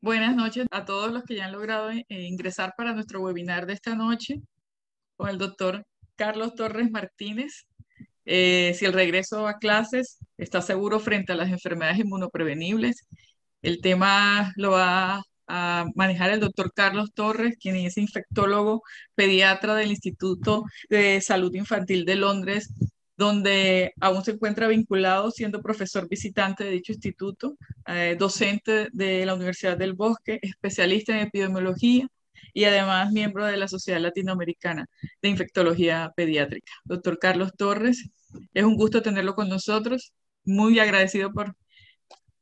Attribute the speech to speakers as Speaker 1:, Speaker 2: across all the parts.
Speaker 1: Buenas noches a todos los que ya han logrado eh, ingresar para nuestro webinar de esta noche con el doctor Carlos Torres Martínez. Eh, si el regreso a clases está seguro frente a las enfermedades inmunoprevenibles, el tema lo va a manejar el doctor Carlos Torres, quien es infectólogo pediatra del Instituto de Salud Infantil de Londres donde aún se encuentra vinculado siendo profesor visitante de dicho instituto, eh, docente de la Universidad del Bosque, especialista en epidemiología y además miembro de la Sociedad Latinoamericana de Infectología Pediátrica. Doctor Carlos Torres, es un gusto tenerlo con nosotros, muy agradecido por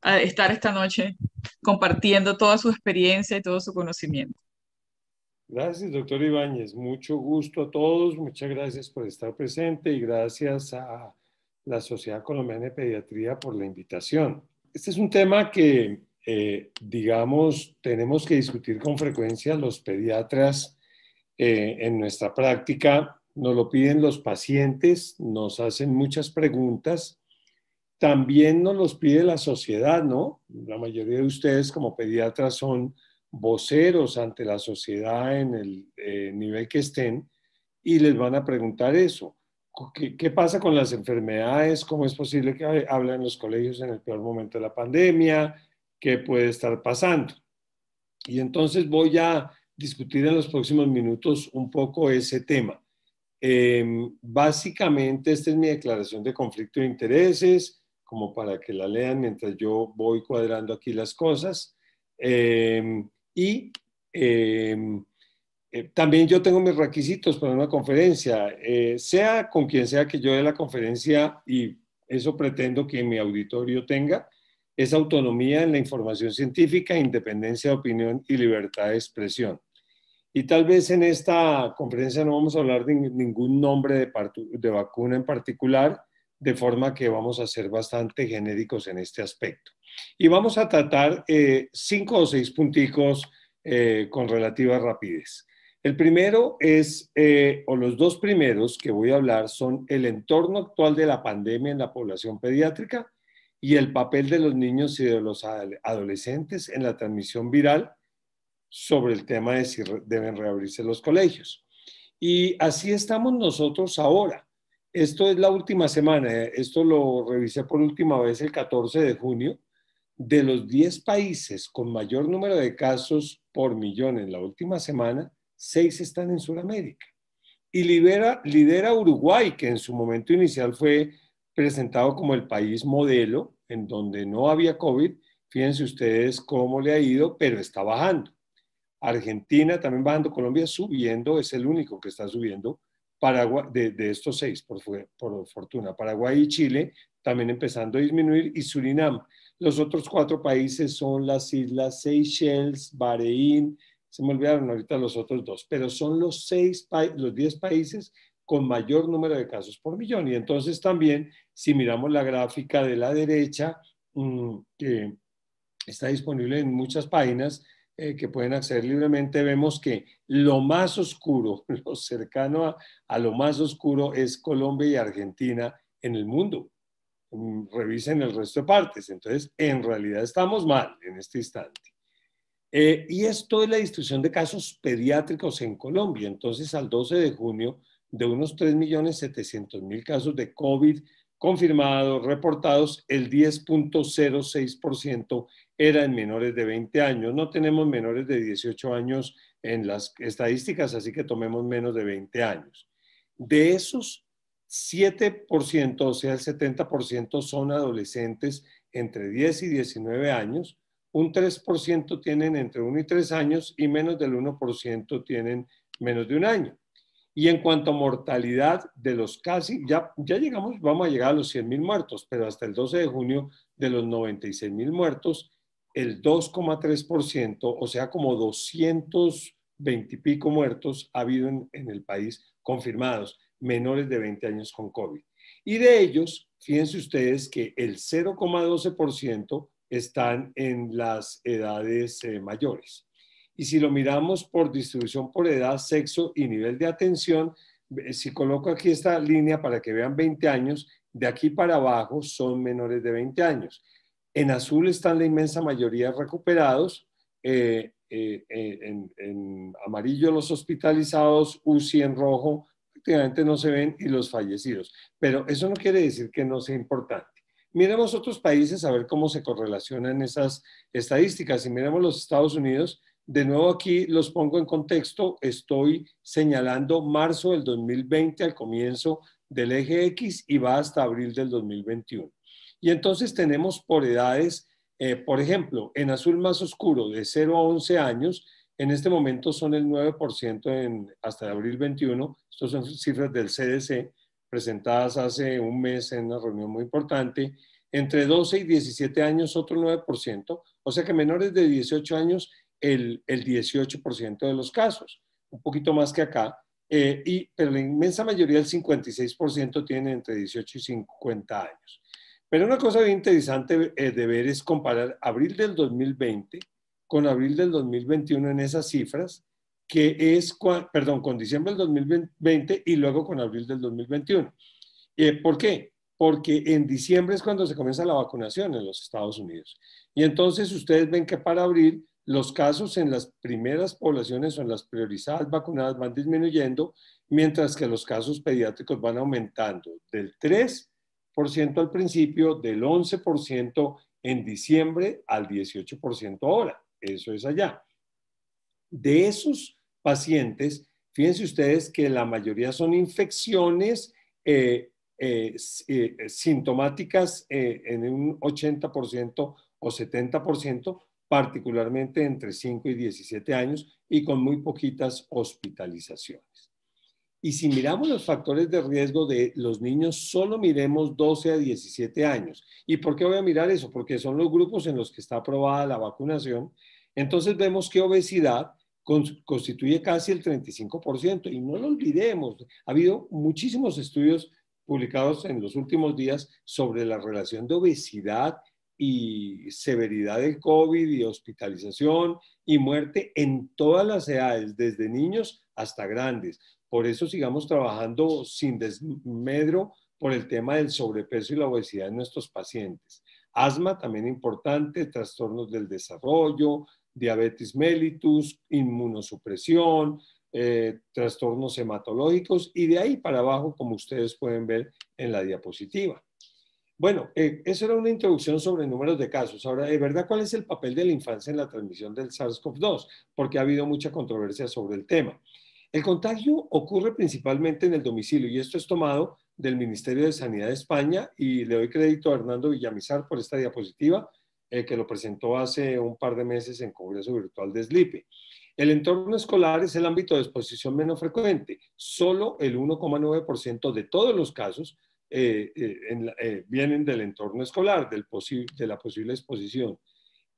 Speaker 1: eh, estar esta noche compartiendo toda su experiencia y todo su conocimiento. Gracias, doctor Ibáñez. Mucho gusto a todos. Muchas gracias por estar presente y gracias a la Sociedad Colombiana de Pediatría por la invitación. Este es un tema que, eh, digamos, tenemos que discutir con frecuencia los pediatras eh, en nuestra práctica. Nos lo piden los pacientes, nos hacen muchas preguntas. También nos los pide la sociedad, ¿no? La mayoría de ustedes como pediatras son voceros ante la sociedad en el eh, nivel que estén y les van a preguntar eso. ¿Qué, pasa con las enfermedades? ¿Cómo es posible que hablen los colegios en el peor momento de la pandemia? ¿Qué puede estar pasando? Y entonces voy a discutir en los próximos minutos un poco ese tema. Em, básicamente, esta es mi declaración de conflicto de intereses, como para que la lean mientras yo voy cuadrando aquí las cosas. Eh, y em, eh, también yo tengo mis requisitos para una conferencia, eh, sea con quien sea que yo dé la conferencia y eso pretendo que mi auditorio tenga, es autonomía en la información científica, independencia de opinión y libertad de expresión. Y tal vez en esta conferencia no vamos a hablar de ningún nombre de, de vacuna en particular, de forma que vamos a ser bastante genéricos en este aspecto. Y vamos a tratar eh, cinco o seis punticos eh, con relativa rapidez. El primero es, eh, o los dos primeros que voy a hablar son el entorno actual de la pandemia en la población pediátrica y el papel de los niños y de los adolescentes en la transmisión viral sobre el tema de si deben reabrirse los colegios. Y así estamos nosotros ahora. Esto es la última semana, esto lo revisé por última vez el 14 de junio de los 10 países con mayor número de casos por millón en la última semana, 6 están en Sudamérica. Y lidera Uruguay, que en su momento inicial fue presentado como el país modelo, en donde no había COVID. Fíjense ustedes cómo le ha ido, pero está bajando. Argentina también bajando, Colombia subiendo, es el único que está subiendo. Paraguay, de, estos seis, por fortuna, Paraguay y Chile también empezando a disminuir, y Surinam. Los otros cuatro países son las islas Seychelles, Bahrein, se me olvidaron ahorita los otros dos, pero son los, seis los diez países con mayor número de casos por millón. Y entonces también, si miramos la gráfica de la derecha, mm, que está disponible en muchas páginas eh, que pueden acceder libremente, vemos que lo más oscuro, lo cercano a lo más oscuro es Colombia y Argentina en el mundo revisen el resto de partes. Entonces, en realidad estamos mal en este instante. Eh, y esto es la distribución de casos pediátricos en Colombia. Entonces, al 12 de junio, de unos 3.700.000 casos de COVID confirmados, reportados, el 10.06% eran menores de 20 años. No tenemos menores de 18 años en las estadísticas, así que tomemos menos de 20 años. De esos 7%, o sea, el 70% son adolescentes entre 10 y 19 años, un 3% tienen entre 1 y 3 años y menos del 1% tienen menos de un año. Y en cuanto a mortalidad de los casi, ya, ya llegamos, vamos a llegar a los 100.000 muertos, pero hasta el 12 de junio de los 96.000 muertos, el 2,3%, o sea, como 220 y pico muertos ha habido en el país confirmados menores de 20 años con COVID. Y de ellos, fíjense ustedes que el 0,12% están en las edades eh, mayores. Y si lo miramos por distribución por edad, sexo y nivel de atención, eh, si coloco aquí esta línea para que vean 20 años, de aquí para abajo son menores de 20 años. En azul están la inmensa mayoría recuperados, eh, en, amarillo los hospitalizados, UCI en rojo, no se ven y los fallecidos. Pero eso no quiere decir que no sea importante. Miremos otros países a ver cómo se correlacionan esas estadísticas. Si miremos los Estados Unidos, de nuevo aquí los pongo en contexto, estoy señalando marzo del 2020 al comienzo del eje X y va hasta abril del 2021. Y entonces tenemos por edades, eh, por ejemplo, en azul más oscuro de 0 a 11 años, en este momento son el 9% en, hasta abril 21. Estas son cifras del CDC presentadas hace un mes en una reunión muy importante. Entre 12 y 17 años, otro 9%. O sea que menores de 18 años, el, 18% de los casos, un poquito más que acá. Eh, y, pero la inmensa mayoría, el 56%, tienen entre 18 y 50 años. Pero una cosa bien interesante eh, de ver es comparar abril del 2020 con abril del 2021 en esas cifras, que es, perdón, con diciembre del 2020 y luego con abril del 2021. Eh, ¿Por qué? Porque en diciembre es cuando se comienza la vacunación en los Estados Unidos. Y entonces ustedes ven que para abril los casos en las primeras poblaciones o en las priorizadas vacunadas van disminuyendo, mientras que los casos pediátricos van aumentando del 3% al principio, del 11% en diciembre al 18% ahora eso es allá. De esos pacientes, fíjense ustedes que la mayoría son infecciones eh, eh, eh, sintomáticas en un 80% o 70%, particularmente entre 5 y 17 años, y con muy poquitas hospitalizaciones. Y si miramos los factores de riesgo de los niños, solo miremos 12 a 17 años. ¿Y por qué voy a mirar eso? Porque son los grupos en los que está aprobada la vacunación. Entonces vemos que obesidad constituye casi el 35%. Y no lo olvidemos, ha habido muchísimos estudios publicados en los últimos días sobre la relación de obesidad y severidad del COVID y hospitalización y muerte en todas las edades, desde niños hasta grandes. Por eso sigamos trabajando sin desmedro por el tema del sobrepeso y la obesidad en nuestros pacientes. Asma también importante, trastornos del desarrollo, diabetes mellitus, inmunosupresión, eh, trastornos hematológicos y de ahí para abajo, como ustedes pueden ver en la diapositiva. Bueno, eh, eso era una introducción sobre números de casos. Ahora, de verdad, ¿cuál es el papel de la infancia en la transmisión del SARS-CoV-2? Porque ha habido mucha controversia sobre el tema. El contagio ocurre principalmente en el domicilio y esto es tomado del Ministerio de Sanidad de España y le doy crédito a Hernando Villamizar por esta diapositiva eh, que lo presentó hace un par de meses en Congreso Virtual de SLIPE. El entorno escolar es el ámbito de exposición menos frecuente. Solo el 1,9% de todos los casos eh, eh, vienen del entorno escolar, de la posible exposición.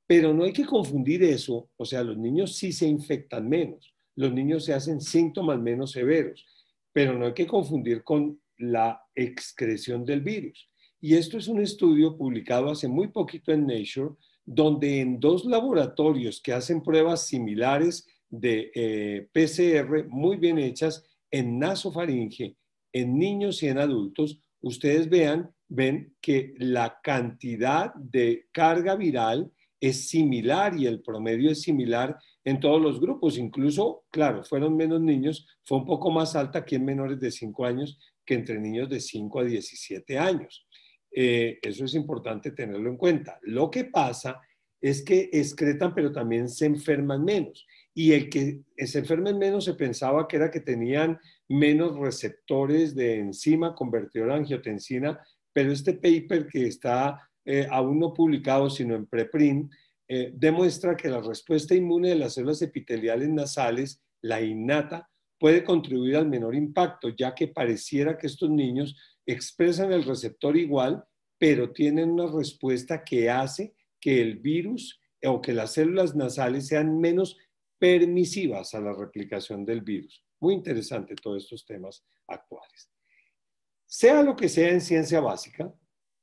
Speaker 1: Pero no hay que confundir eso, o sea, los niños sí se infectan menos los niños se hacen síntomas menos severos, pero no hay que confundir con la excreción del virus. Y esto es un estudio publicado hace muy poquito en Nature, donde en dos laboratorios que hacen pruebas similares de eh, PCR muy bien hechas en nasofaringe, en niños y en adultos, ustedes vean, ven que la cantidad de carga viral es similar y el promedio es similar en todos los grupos. Incluso, claro, fueron menos niños, fue un poco más alta aquí en menores de 5 años que entre niños de 5 a 17 años. Eh, eso es importante tenerlo en cuenta. Lo que pasa es que excretan, pero también se enferman menos. Y el que se enfermen menos se pensaba que era que tenían menos receptores de enzima convertidora angiotensina, pero este paper que está eh, aún no publicado, sino en preprint, eh, demuestra que la respuesta inmune de las células epiteliales nasales, la innata, puede contribuir al menor impacto, ya que pareciera que estos niños expresan el receptor igual, pero tienen una respuesta que hace que el virus o que las células nasales sean menos permisivas a la replicación del virus. Muy interesante todos estos temas actuales. Sea lo que sea en ciencia básica,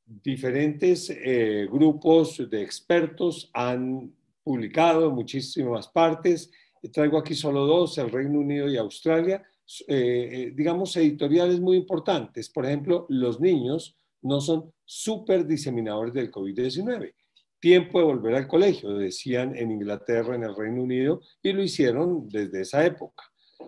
Speaker 1: diferentes eh, grupos de expertos han publicado muchísimas partes. Traigo aquí solo dos, el Reino Unido y Australia, eh, eh, digamos, editoriales muy importantes. Por ejemplo, los niños no son super diseminadores del COVID-19. Tiempo de volver al colegio, decían en Inglaterra, en el Reino Unido, y lo hicieron desde esa época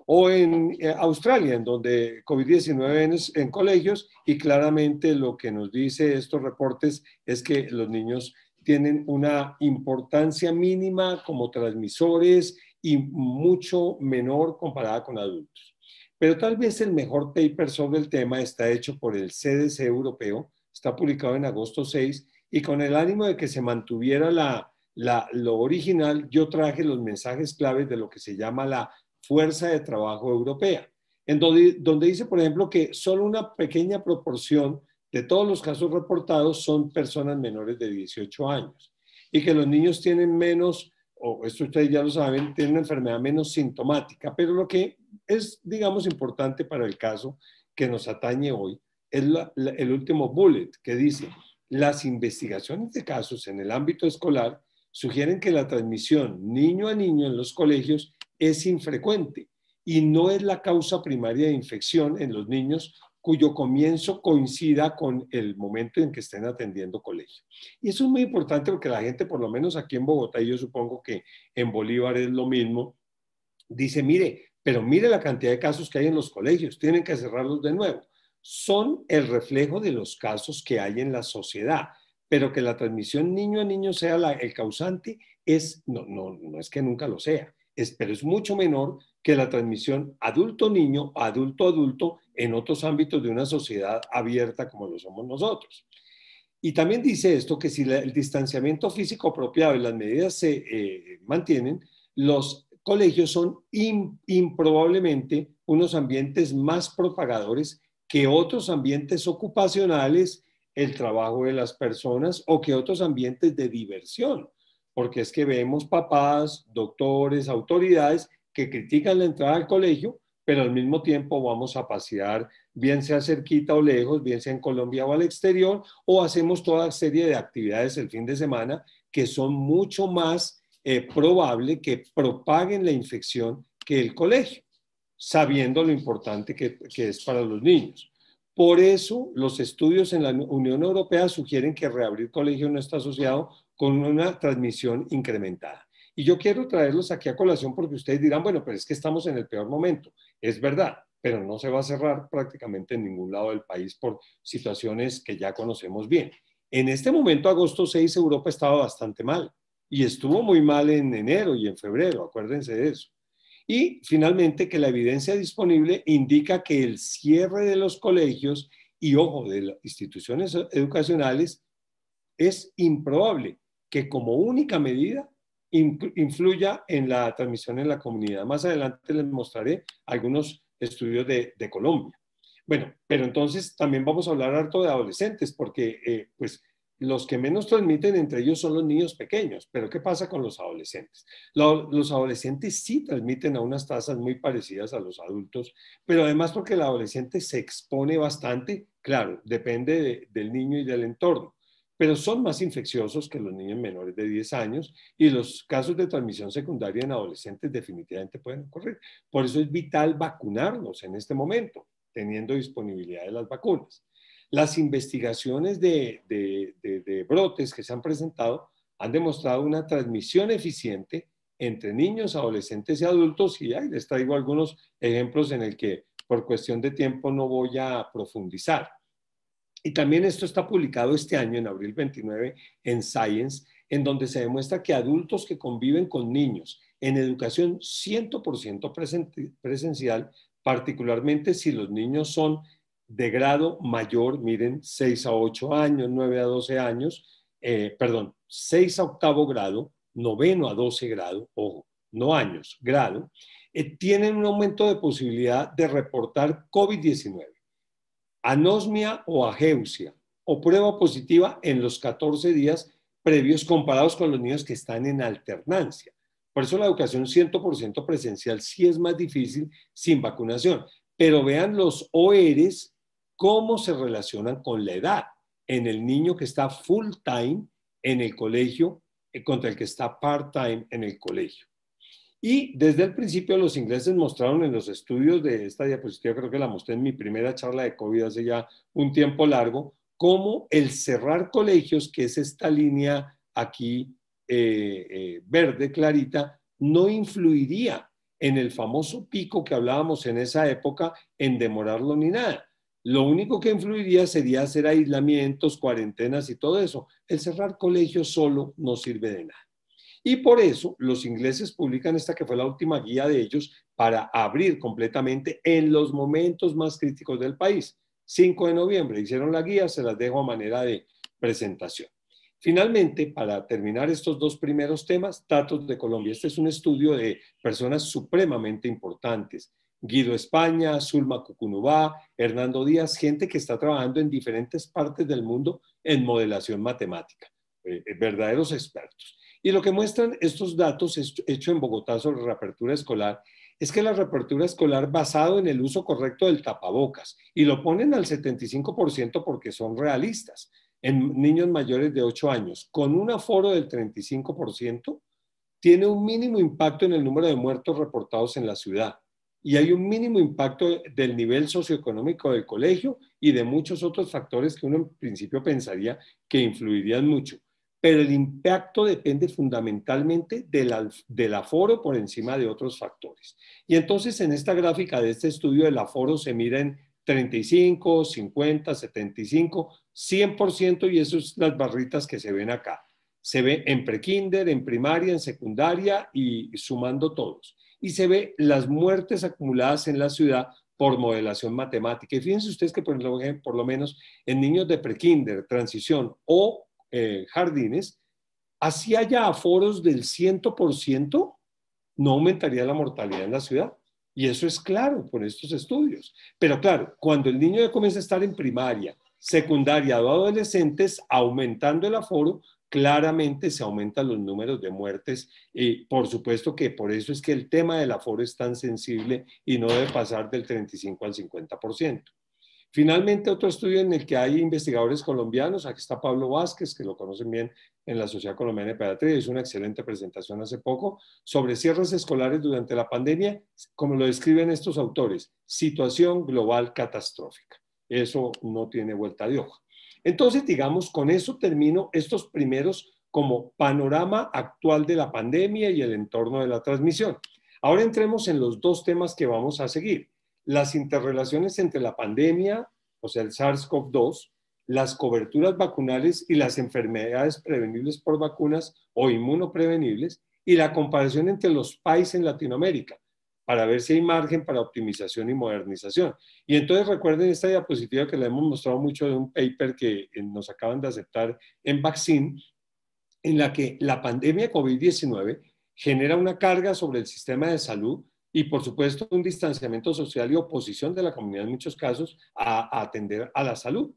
Speaker 1: o en eh, Australia, en donde COVID-19 en, colegios, y claramente lo que nos dice estos reportes es que los niños tienen una importancia mínima como transmisores y mucho menor comparada con adultos. Pero tal vez el mejor paper sobre el tema está hecho por el CDC europeo, está publicado en agosto 6, y con el ánimo de que se mantuviera la, la, lo original, yo traje los mensajes claves de lo que se llama la fuerza de trabajo europea, en donde, dice, por ejemplo, que solo una pequeña proporción de todos los casos reportados son personas menores de 18 años y que los niños tienen menos, o esto ustedes ya lo saben, tienen una enfermedad menos sintomática, pero lo que es, digamos, importante para el caso que nos atañe hoy es el último bullet que dice, las investigaciones de casos en el ámbito escolar sugieren que la transmisión niño a niño en los colegios es infrecuente y no es la causa primaria de infección en los niños cuyo comienzo coincida con el momento en que estén atendiendo colegio. Y eso es muy importante porque la gente, por lo menos aquí en Bogotá, y yo supongo que en Bolívar es lo mismo, dice, mire, pero mire la cantidad de casos que hay en los colegios, tienen que cerrarlos de nuevo. Son el reflejo de los casos que hay en la sociedad, pero que la transmisión niño a niño sea el causante, es, no, no, no es que nunca lo sea pero es mucho menor que la transmisión adulto-niño, adulto-adulto en otros ámbitos de una sociedad abierta como lo somos nosotros. Y también dice esto que si el distanciamiento físico apropiado y las medidas se eh, mantienen, los colegios son improbablemente unos ambientes más propagadores que otros ambientes ocupacionales, el trabajo de las personas o que otros ambientes de diversión porque es que vemos papás, doctores, autoridades que critican la entrada al colegio, pero al mismo tiempo vamos a pasear, bien sea cerquita o lejos, bien sea en Colombia o al exterior, o hacemos toda serie de actividades el fin de semana que son mucho más eh, probable que propaguen la infección que el colegio, sabiendo lo importante que es para los niños. Por eso los estudios en la Unión Europea sugieren que reabrir colegio no está asociado con una transmisión incrementada. Y yo quiero traerlos aquí a colación porque ustedes dirán, bueno, pero es que estamos en el peor momento. Es verdad, pero no se va a cerrar prácticamente en ningún lado del país por situaciones que ya conocemos bien. En este momento, agosto 6, Europa estaba bastante mal y estuvo muy mal en enero y en febrero, acuérdense de eso. Y finalmente que la evidencia disponible indica que el cierre de los colegios y, ojo, de las instituciones educacionales es improbable que como única medida influya en la transmisión en la comunidad. Más adelante les mostraré algunos estudios de, Colombia. Bueno, pero entonces también vamos a hablar harto de adolescentes, porque eh, pues los que menos transmiten entre ellos son los niños pequeños, pero ¿qué pasa con los adolescentes? Los adolescentes sí transmiten a unas tasas muy parecidas a los adultos, pero además porque el adolescente se expone bastante, claro, depende del niño y del entorno pero son más infecciosos que los niños menores de 10 años y los casos de transmisión secundaria en adolescentes definitivamente pueden ocurrir. Por eso es vital vacunarnos en este momento, teniendo disponibilidad de las vacunas. Las investigaciones de, brotes que se han presentado han demostrado una transmisión eficiente entre niños, adolescentes y adultos, y ahí les traigo algunos ejemplos en el que por cuestión de tiempo no voy a profundizar. Y también esto está publicado este año, en abril 29, en Science, en donde se demuestra que adultos que conviven con niños en educación 100% presencial, particularmente si los niños son de grado mayor, miren, 6 a 8 años, 9 a 12 años, eh, perdón, 6 a octavo grado, noveno a 12 grado, ojo, no años, grado, eh, tienen un aumento de posibilidad de reportar COVID-19 anosmia o ageusia o prueba positiva en los 14 días previos comparados con los niños que están en alternancia. Por eso la educación 100% presencial sí es más difícil sin vacunación. Pero vean los OERs cómo se relacionan con la edad en el niño que está full time en el colegio eh, contra el que está part time en el colegio. Y desde el principio los ingleses mostraron en los estudios de esta diapositiva, creo que la mostré en mi primera charla de COVID hace ya un tiempo largo, cómo el cerrar colegios, que es esta línea aquí eh, eh, verde clarita, no influiría en el famoso pico que hablábamos en esa época en demorarlo ni nada. Lo único que influiría sería hacer aislamientos, cuarentenas y todo eso. El cerrar colegios solo no sirve de nada. Y por eso los ingleses publican esta que fue la última guía de ellos para abrir completamente en los momentos más críticos del país. 5 de noviembre hicieron la guía, se las dejo a manera de presentación. Finalmente, para terminar estos dos primeros temas, datos de Colombia. Este es un estudio de personas supremamente importantes. Guido España, Zulma Cucunubá, Hernando Díaz, gente que está trabajando en diferentes partes del mundo en modelación matemática, eh, eh, verdaderos expertos. Y lo que muestran estos datos hechos en Bogotá sobre reapertura escolar es que la reapertura escolar basado en el uso correcto del tapabocas y lo ponen al 75% porque son realistas en niños mayores de 8 años con un aforo del 35% tiene un mínimo impacto en el número de muertos reportados en la ciudad y hay un mínimo impacto del nivel socioeconómico del colegio y de muchos otros factores que uno en principio pensaría que influirían mucho pero el impacto depende fundamentalmente del, aforo por encima de otros factores. Y entonces en esta gráfica de este estudio del aforo se miden 35, 50, 75, 100% y eso es las barritas que se ven acá. Se ve en prekinder, en primaria, en secundaria y sumando todos. Y se ve las muertes acumuladas en la ciudad por modelación matemática. Y fíjense ustedes que por lo, por lo menos en niños de prekinder, transición o eh, jardines, así haya aforos del 100%, no aumentaría la mortalidad en la ciudad. Y eso es claro por estos estudios. Pero claro, cuando el niño ya comienza a estar en primaria, secundaria o adolescentes, aumentando el aforo, claramente se aumentan los números de muertes y por supuesto que por eso es que el tema del aforo es tan sensible y no debe pasar del 35 al 50%. Finalmente, otro estudio en el que hay investigadores colombianos, aquí está Pablo Vázquez, que lo conocen bien en la Sociedad Colombiana de Pediatría, hizo una excelente presentación hace poco sobre cierres escolares durante la pandemia, como lo describen estos autores, situación global catastrófica. Eso no tiene vuelta de hoja. Entonces, digamos, con eso termino estos primeros como panorama actual de la pandemia y el entorno de la transmisión. Ahora entremos en los dos temas que vamos a seguir las interrelaciones entre la pandemia, o sea, el SARS-CoV-2, las coberturas vacunales y las enfermedades prevenibles por vacunas o inmunoprevenibles y la comparación entre los países en Latinoamérica para ver si hay margen para optimización y modernización. Y entonces recuerden esta diapositiva que la hemos mostrado mucho de un paper que eh, nos acaban de aceptar en Vaccine, en la que la pandemia COVID-19 genera una carga sobre el sistema de salud y por supuesto un distanciamiento social y oposición de la comunidad en muchos casos a, atender a la salud.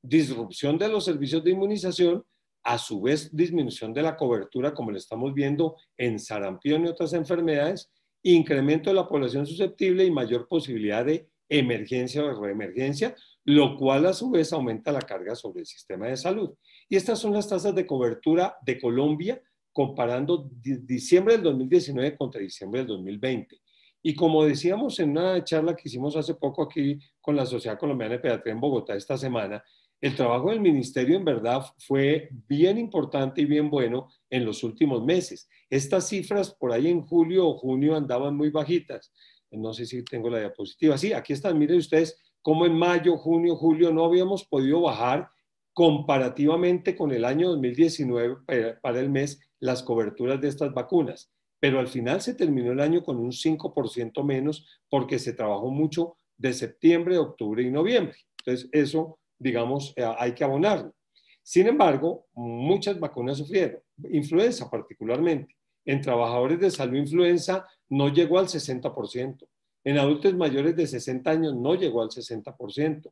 Speaker 1: Disrupción de los servicios de inmunización, a su vez disminución de la cobertura, como lo estamos viendo en sarampión y otras enfermedades, incremento de la población susceptible y mayor posibilidad de emergencia o reemergencia, lo cual a su vez aumenta la carga sobre el sistema de salud. Y estas son las tasas de cobertura de Colombia comparando diciembre del 2019 contra diciembre del 2020. Y como decíamos en una charla que hicimos hace poco aquí con la Sociedad Colombiana de Pediatría en Bogotá esta semana, el trabajo del ministerio en verdad fue bien importante y bien bueno en los últimos meses. Estas cifras por ahí en julio o junio andaban muy bajitas. No sé si tengo la diapositiva. Sí, aquí están. Miren ustedes cómo en mayo, junio, julio no habíamos podido bajar comparativamente con el año 2019 eh, para el mes las coberturas de estas vacunas pero al final se terminó el año con un 5% menos porque se trabajó mucho de septiembre, octubre y noviembre. Entonces, eso, digamos, eh, hay que abonarlo. Sin embargo, muchas vacunas sufrieron, influenza particularmente. En trabajadores de salud influenza no llegó al 60%. En adultos mayores de 60 años no llegó al 60%.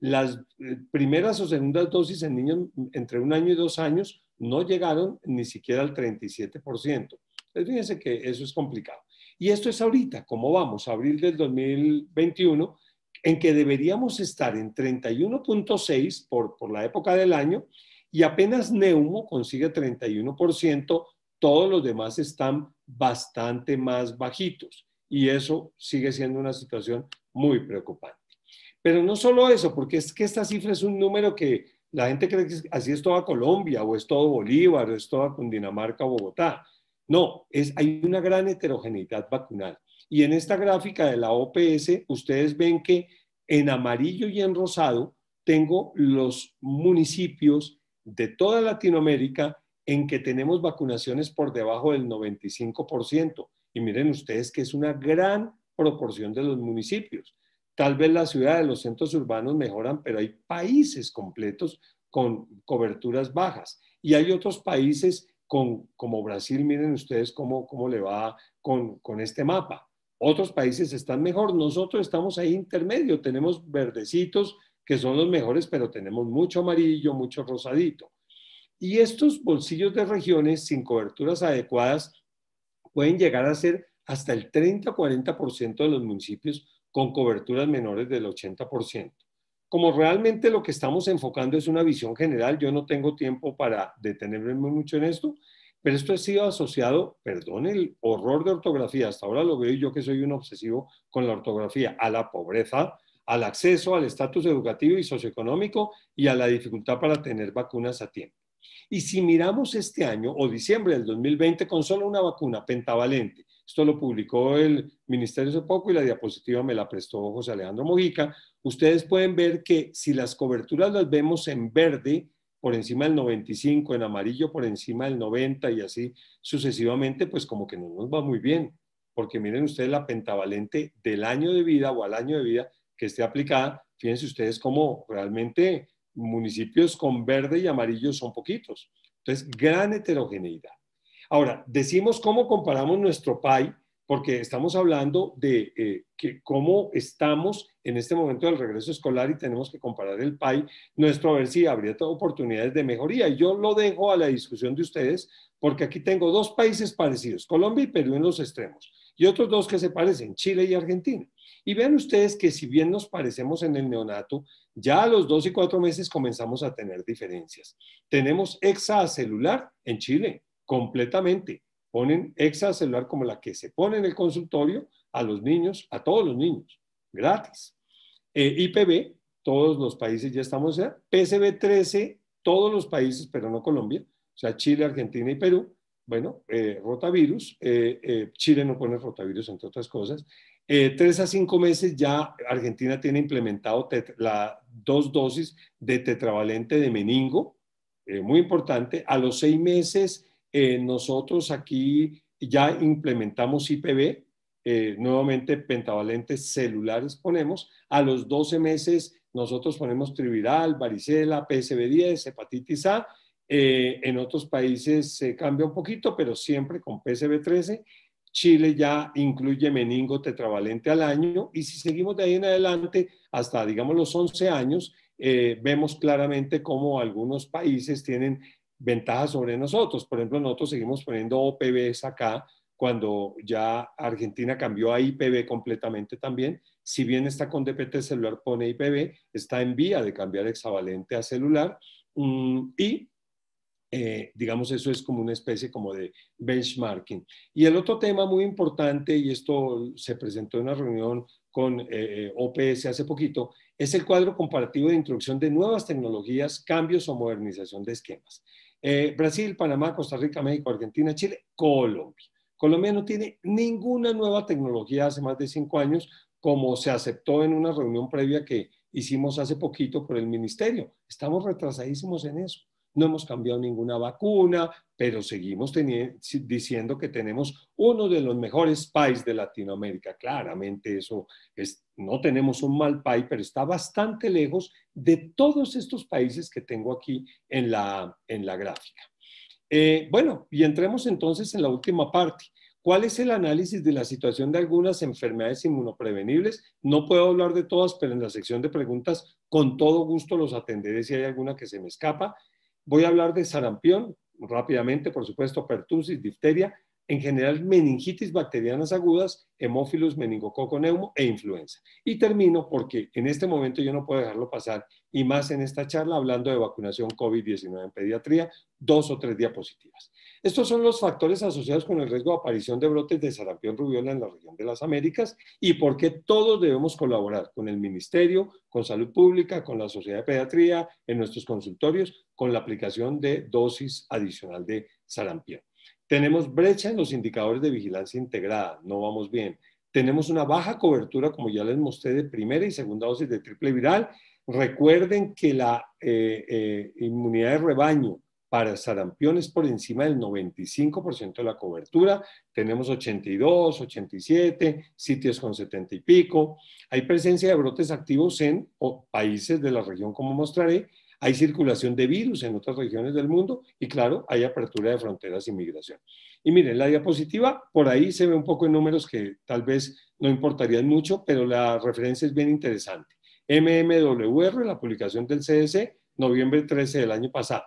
Speaker 1: Las eh, primeras o segundas dosis en niños entre un año y dos años no llegaron ni siquiera al 37% fíjense que eso es complicado. Y esto es ahorita, cómo vamos, abril del 2021, en que deberíamos estar en 31.6 por, por la época del año y apenas Neumo consigue 31%, todos los demás están bastante más bajitos y eso sigue siendo una situación muy preocupante. Pero no solo eso, porque es que esta cifra es un número que la gente cree que así es toda Colombia o es todo Bolívar o es toda Cundinamarca o Bogotá. No, es, hay una gran heterogeneidad vacunal. Y en esta gráfica de la OPS, ustedes ven que en amarillo y en rosado tengo los municipios de toda Latinoamérica en que tenemos vacunaciones por debajo del 95%. Y miren ustedes que es una gran proporción de los municipios. Tal vez las ciudades, los centros urbanos mejoran, pero hay países completos con coberturas bajas. Y hay otros países con, como Brasil, miren ustedes cómo, cómo le va con, con este mapa. Otros países están mejor, nosotros estamos ahí intermedio, tenemos verdecitos que son los mejores, pero tenemos mucho amarillo, mucho rosadito. Y estos bolsillos de regiones sin coberturas adecuadas pueden llegar a ser hasta el 30-40% de los municipios con coberturas menores del 80% como realmente lo que estamos enfocando es una visión general, yo no tengo tiempo para detenerme mucho en esto, pero esto ha sido asociado, perdón el horror de ortografía, hasta ahora lo veo yo que soy un obsesivo con la ortografía, a la pobreza, al acceso al estatus educativo y socioeconómico y a la dificultad para tener vacunas a tiempo. Y si miramos este año o diciembre del 2020 con solo una vacuna pentavalente esto lo publicó el ministerio hace poco y la diapositiva me la prestó José Alejandro Mojica. Ustedes pueden ver que si las coberturas las vemos en verde por encima del 95, en amarillo por encima del 90 y así sucesivamente, pues como que no nos va muy bien. Porque miren ustedes la pentavalente del año de vida o al año de vida que esté aplicada. Fíjense ustedes cómo realmente municipios con verde y amarillo son poquitos. Entonces, gran heterogeneidad. Ahora, decimos cómo comparamos nuestro PAI, porque estamos hablando de eh, que cómo estamos en este momento del regreso escolar y tenemos que comparar el PAI nuestro a ver si habría oportunidades de mejoría. Y yo lo dejo a la discusión de ustedes, porque aquí tengo dos países parecidos, Colombia y Perú en los extremos, y otros dos que se parecen, Chile y Argentina. Y vean ustedes que si bien nos parecemos en el neonato, ya a los dos y cuatro meses comenzamos a tener diferencias. Tenemos hexacelular en Chile, completamente. Ponen exacelular como la que se pone en el consultorio a los niños, a todos los niños, gratis. Eh, IPV, todos los países ya estamos en PCB 13, todos los países, pero no Colombia, o sea, Chile, Argentina y Perú. Bueno, eh, rotavirus, eh, Chile no pone rotavirus, entre otras cosas. tres a cinco meses ya Argentina tiene implementado la dos dosis de tetravalente de meningo, muy importante. A los seis meses eh, nosotros aquí ya implementamos IPV, eh, nuevamente pentavalentes celulares ponemos, a los 12 meses nosotros ponemos triviral, varicela, PSV10, hepatitis A, eh, en otros países se cambia un poquito, pero siempre con PSV13. Chile ya incluye meningo tetravalente al año y si seguimos de ahí en adelante hasta, digamos, los 11 años, vemos claramente cómo algunos países tienen Ventaja sobre nosotros. Por ejemplo, nosotros seguimos poniendo OPBs acá cuando ya Argentina cambió a IPB completamente también. Si bien está con DPT celular, pone IPB, está en vía de cambiar hexavalente a celular mm, y eh, digamos, eso es como una especie como de benchmarking. Y el otro tema muy importante, y esto se presentó en una reunión con eh, eh, OPS hace poquito, es el cuadro comparativo de introducción de nuevas tecnologías, cambios o modernización de esquemas. Eh, Brasil, Panamá, Costa Rica, México, Argentina, Chile, Colombia. Colombia no tiene ninguna nueva tecnología hace más de cinco años, como se aceptó en una reunión previa que hicimos hace poquito por el ministerio. Estamos retrasadísimos en eso no hemos cambiado ninguna vacuna, pero seguimos diciendo que tenemos uno de los mejores países de Latinoamérica. Claramente eso es, no tenemos un mal país, pero está bastante lejos de todos estos países que tengo aquí en la, en la gráfica. Eh, bueno, y entremos entonces en la última parte. ¿Cuál es el análisis de la situación de algunas enfermedades inmunoprevenibles? No puedo hablar de todas, pero en la sección de preguntas, con todo gusto los atenderé si hay alguna que se me escapa. Voy a hablar de sarampión, rápidamente, por supuesto, pertusis, difteria en general meningitis bacterianas agudas, hemófilos, meningococo, e influenza. Y termino porque en este momento yo no puedo dejarlo pasar y más en esta charla hablando de vacunación COVID-19 en pediatría, dos o tres diapositivas. Estos son los factores asociados con el riesgo de aparición de brotes de sarampión rubiola en la región de las Américas y por qué todos debemos colaborar con el Ministerio, con Salud Pública, con la Sociedad de Pediatría, en nuestros consultorios, con la aplicación de dosis adicional de sarampión. Tenemos brecha en los indicadores de vigilancia integrada, no vamos bien. Tenemos una baja cobertura, como ya les mostré, de primera y segunda dosis de triple viral. Recuerden que la eh, eh, inmunidad de rebaño para sarampión es por encima del 95% de la cobertura. Tenemos 82, 87, sitios con 70 y pico. Hay presencia de brotes activos en países de la región, como mostraré, hay circulación de virus en otras regiones del mundo y claro, hay apertura de fronteras y migración. Y miren, la diapositiva, por ahí se ve un poco en números que tal vez no importarían mucho, pero la referencia es bien interesante. MMWR, la publicación del CDC, e, noviembre 13 del año pasado.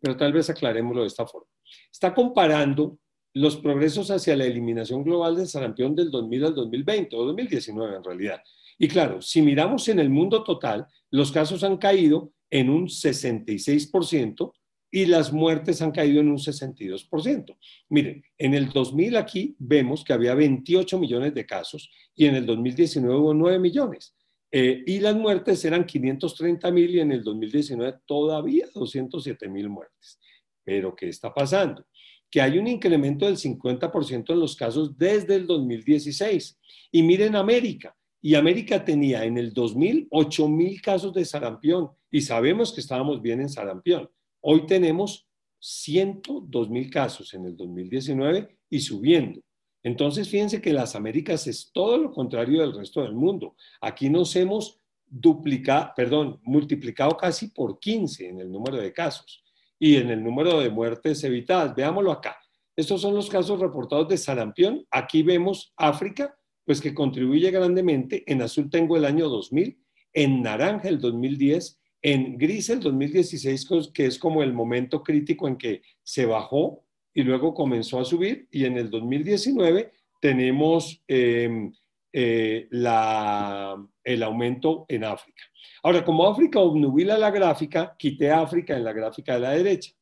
Speaker 1: Pero tal vez aclaremoslo de esta forma. Está comparando los progresos hacia la eliminación global del sarampión del 2000 al 2020, o 2019 en realidad. Y claro, si miramos en el mundo total, los casos han caído, en un 66% y las muertes han caído en un 62%. Miren, en el 2000 aquí vemos que había 28 millones de casos y en el 2019 hubo 9 millones. Eh, y las muertes eran 530 mil y en el 2019 todavía 207 mil muertes. Pero ¿qué está pasando? Que hay un incremento del 50% en los casos desde el 2016. Y miren América. Y América tenía en el 2000 8 mil casos de sarampión y sabemos que estábamos bien en sarampión. Hoy tenemos 102 mil casos en el 2019 y subiendo. Entonces, fíjense que las Américas es todo lo contrario del resto del mundo. Aquí nos hemos duplicado, perdón, multiplicado casi por 15 en el número de casos y en el número de muertes evitadas. Veámoslo acá. Estos son los casos reportados de sarampión. Aquí vemos África, pues que contribuye grandemente. En azul tengo el año 2000, en naranja el 2010 en gris el 2016, que es como el momento crítico en que se bajó y luego comenzó a subir, y en el 2019 tenemos em, eh, la, el aumento en África. Ahora, como África obnubila la gráfica, quité África en la gráfica de la derecha.